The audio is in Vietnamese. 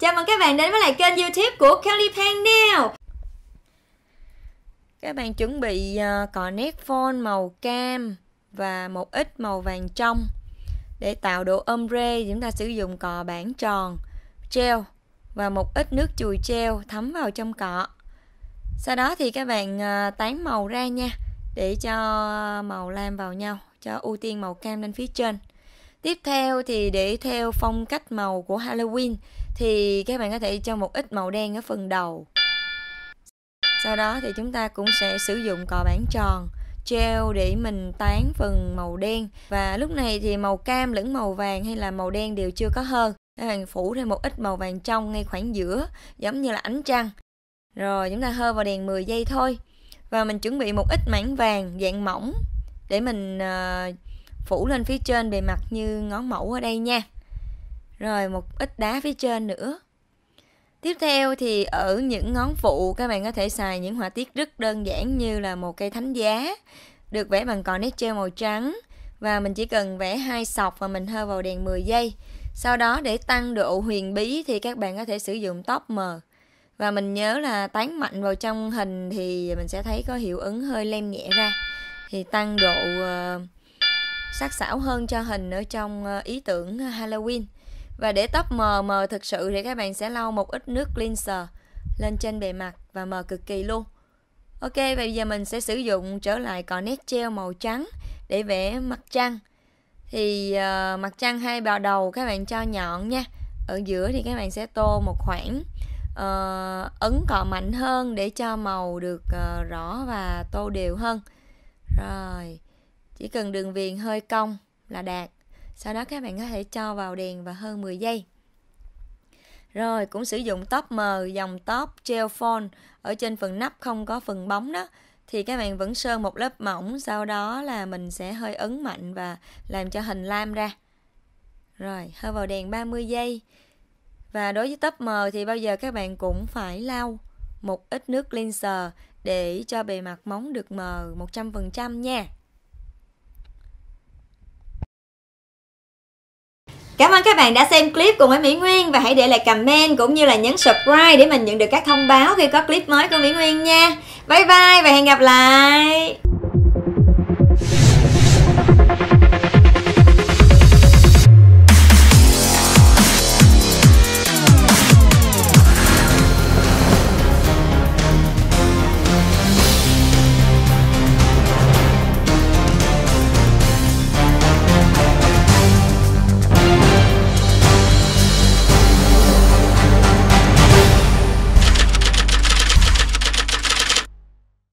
Chào mừng các bạn đến với lại kênh youtube của Kelly Pandel Các bạn chuẩn bị ờ, cò nét phone màu cam và một ít màu vàng trong Để tạo độ ombre chúng ta sử dụng cọ bản tròn, treo và một ít nước chùi treo thấm vào trong cọ Sau đó thì các bạn ờ, tán màu ra nha để cho màu lam vào nhau cho ưu tiên màu cam lên phía trên Tiếp theo thì để theo phong cách màu của Halloween thì các bạn có thể cho một ít màu đen ở phần đầu. Sau đó thì chúng ta cũng sẽ sử dụng cò bản tròn treo để mình tán phần màu đen và lúc này thì màu cam lẫn màu vàng hay là màu đen đều chưa có hơn các bạn phủ thêm một ít màu vàng trong ngay khoảng giữa giống như là ánh trăng rồi chúng ta hơ vào đèn 10 giây thôi và mình chuẩn bị một ít mảng vàng dạng mỏng để mình uh, phủ lên phía trên bề mặt như ngón mẫu ở đây nha rồi một ít đá phía trên nữa tiếp theo thì ở những ngón phụ các bạn có thể xài những họa tiết rất đơn giản như là một cây thánh giá được vẽ bằng cọ nét treo màu trắng và mình chỉ cần vẽ hai sọc và mình hơ vào đèn 10 giây sau đó để tăng độ huyền bí thì các bạn có thể sử dụng top mờ và mình nhớ là tán mạnh vào trong hình thì mình sẽ thấy có hiệu ứng hơi lem nhẹ ra thì tăng độ uh, sắc sảo hơn cho hình ở trong ờ, ý tưởng ờ, Halloween. Và để tóc mờ mờ thực sự thì các bạn sẽ lau một ít nước cleanser lên trên bề mặt và mờ cực kỳ luôn. Ok, và bây giờ mình sẽ sử dụng trở lại còn nét treo màu trắng để vẽ mặt trăng. Thì uh, mặt trăng hai bào đầu các bạn cho nhọn nha. Ở giữa thì các bạn sẽ tô một khoảng uh, ấn cọ mạnh hơn để cho màu được uh, rõ và tô đều hơn. Rồi chỉ cần đường viền hơi cong là đạt sau đó các bạn có thể cho vào đèn và hơn 10 giây rồi cũng sử dụng top mờ dòng top gel phone ở trên phần nắp không có phần bóng đó thì các bạn vẫn sơn một lớp mỏng sau đó là mình sẽ hơi ấn mạnh và làm cho hình lam ra rồi hơi vào đèn 30 giây và đối với top mờ thì bao giờ các bạn cũng phải lau một ít nước cleanser để cho bề mặt móng được mờ 100% nha Cảm ơn các bạn đã xem clip cùng với Mỹ Nguyên và hãy để lại comment cũng như là nhấn subscribe để mình nhận được các thông báo khi có clip mới của Mỹ Nguyên nha. Bye bye và hẹn gặp lại.